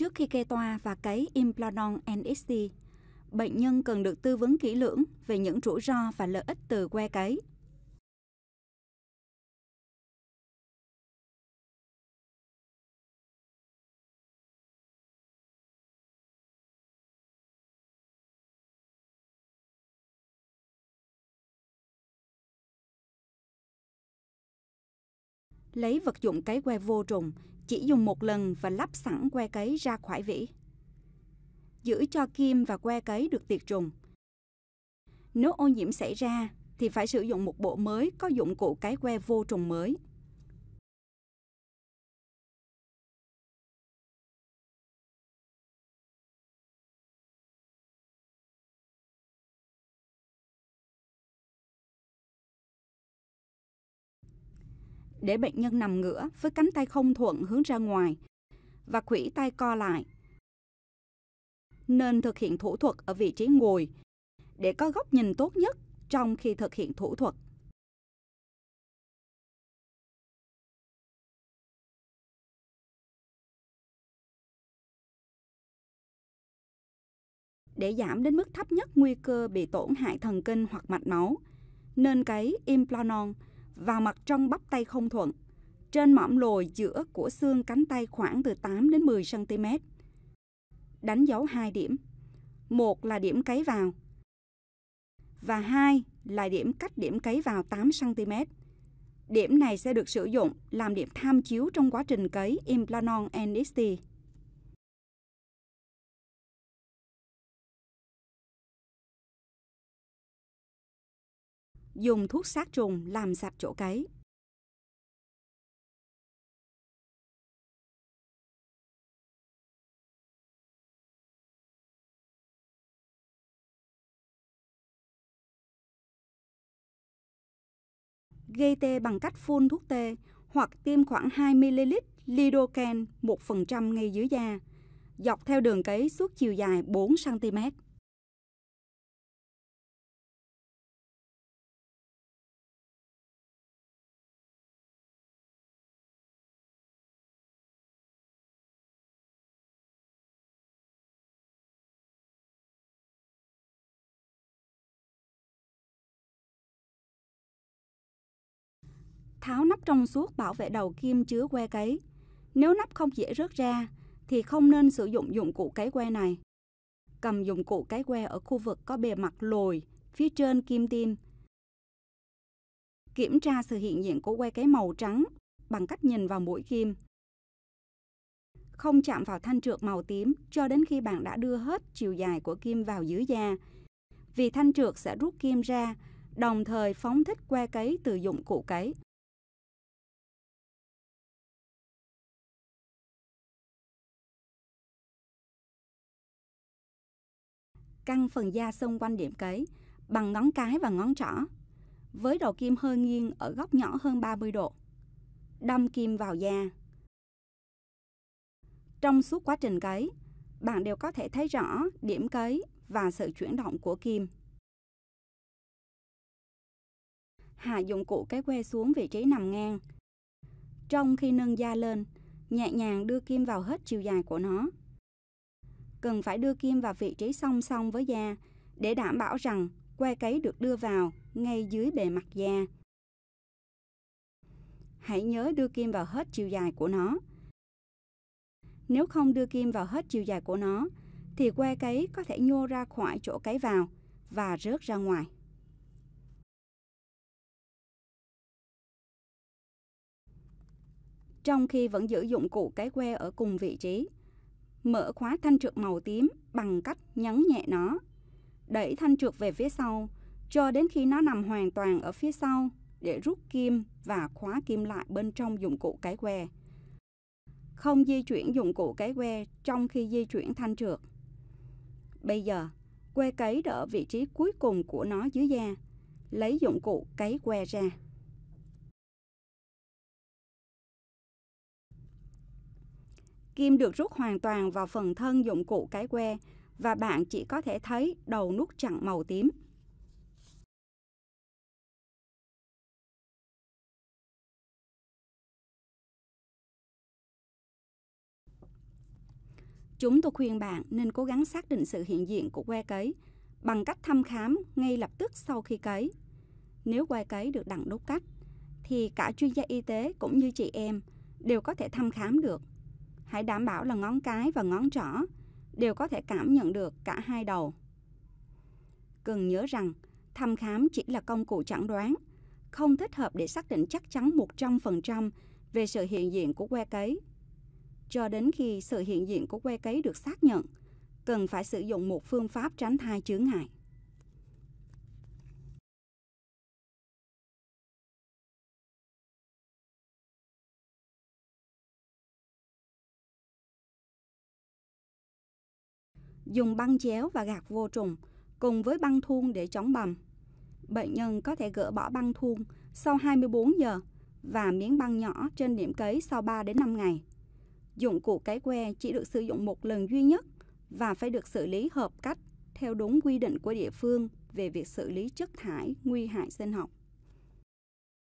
Trước khi kê toa và cấy Implanon NXT, bệnh nhân cần được tư vấn kỹ lưỡng về những rủi ro và lợi ích từ que cấy. lấy vật dụng cấy que vô trùng chỉ dùng một lần và lắp sẵn que cấy ra khỏi vỉ. Giữ cho kim và que cấy được tiệt trùng. Nếu ô nhiễm xảy ra thì phải sử dụng một bộ mới có dụng cụ cái que vô trùng mới. để bệnh nhân nằm ngửa với cánh tay không thuận hướng ra ngoài và khuỷu tay co lại. Nên thực hiện thủ thuật ở vị trí ngồi để có góc nhìn tốt nhất trong khi thực hiện thủ thuật. Để giảm đến mức thấp nhất nguy cơ bị tổn hại thần kinh hoặc mạch máu, nên cái Implanon – và mặt trong bắp tay không thuận. Trên mõm lồi giữa của xương cánh tay khoảng từ 8 đến 10 cm. Đánh dấu hai điểm. Một là điểm cấy vào và hai là điểm cách điểm cấy vào 8 cm. Điểm này sẽ được sử dụng làm điểm tham chiếu trong quá trình cấy Implanon NXT. dùng thuốc sát trùng làm sạch chỗ cấy. gây tê bằng cách phun thuốc tê hoặc tiêm khoảng 2ml lidocaine 1% ngay dưới da, dọc theo đường cấy suốt chiều dài 4cm. tháo nắp trong suốt bảo vệ đầu kim chứa que cấy. Nếu nắp không dễ rớt ra, thì không nên sử dụng dụng cụ cấy que này. Cầm dụng cụ cấy que ở khu vực có bề mặt lồi, phía trên kim tim. Kiểm tra sự hiện diện của que cấy màu trắng bằng cách nhìn vào mũi kim. Không chạm vào thanh trượt màu tím cho đến khi bạn đã đưa hết chiều dài của kim vào dưới da, vì thanh trượt sẽ rút kim ra, đồng thời phóng thích que cấy từ dụng cụ cấy. căng phần da xung quanh điểm cấy bằng ngón cái và ngón trỏ, với đầu kim hơi nghiêng ở góc nhỏ hơn 30 độ. Đâm kim vào da. Trong suốt quá trình cấy, bạn đều có thể thấy rõ điểm cấy và sự chuyển động của kim. Hạ dụng cụ cái que xuống vị trí nằm ngang. Trong khi nâng da lên, nhẹ nhàng đưa kim vào hết chiều dài của nó cần phải đưa kim vào vị trí song song với da để đảm bảo rằng que cấy được đưa vào ngay dưới bề mặt da. Hãy nhớ đưa kim vào hết chiều dài của nó. Nếu không đưa kim vào hết chiều dài của nó, thì que cấy có thể nhô ra khỏi chỗ cấy vào và rớt ra ngoài. Trong khi vẫn giữ dụng cụ cấy que ở cùng vị trí, mở khóa thanh trượt màu tím bằng cách nhấn nhẹ nó. Đẩy thanh trượt về phía sau cho đến khi nó nằm hoàn toàn ở phía sau để rút kim và khóa kim lại bên trong dụng cụ cái que. Không di chuyển dụng cụ cái que trong khi di chuyển thanh trượt. Bây giờ, que cấy đỡ vị trí cuối cùng của nó dưới da. Lấy dụng cụ cấy que ra. Kim được rút hoàn toàn vào phần thân dụng cụ cái que và bạn chỉ có thể thấy đầu nút chặn màu tím. Chúng tôi khuyên bạn nên cố gắng xác định sự hiện diện của que cấy bằng cách thăm khám ngay lập tức sau khi cấy. Nếu que cấy được đặng đốt cách, thì cả chuyên gia y tế cũng như chị em đều có thể thăm khám được hãy đảm bảo là ngón cái và ngón trỏ đều có thể cảm nhận được cả hai đầu. Cần nhớ rằng, thăm khám chỉ là công cụ chẩn đoán, không thích hợp để xác định chắc chắn 100% về sự hiện diện của que cấy. Cho đến khi sự hiện diện của que cấy được xác nhận, cần phải sử dụng một phương pháp tránh thai chướng ngại. dùng băng chéo và gạt vô trùng cùng với băng thun để chống bầm. Bệnh nhân có thể gỡ bỏ băng thun sau 24 giờ và miếng băng nhỏ trên điểm cấy sau 3 đến 5 ngày. Dụng cụ cấy que chỉ được sử dụng một lần duy nhất và phải được xử lý hợp cách theo đúng quy định của địa phương về việc xử lý chất thải nguy hại sinh học.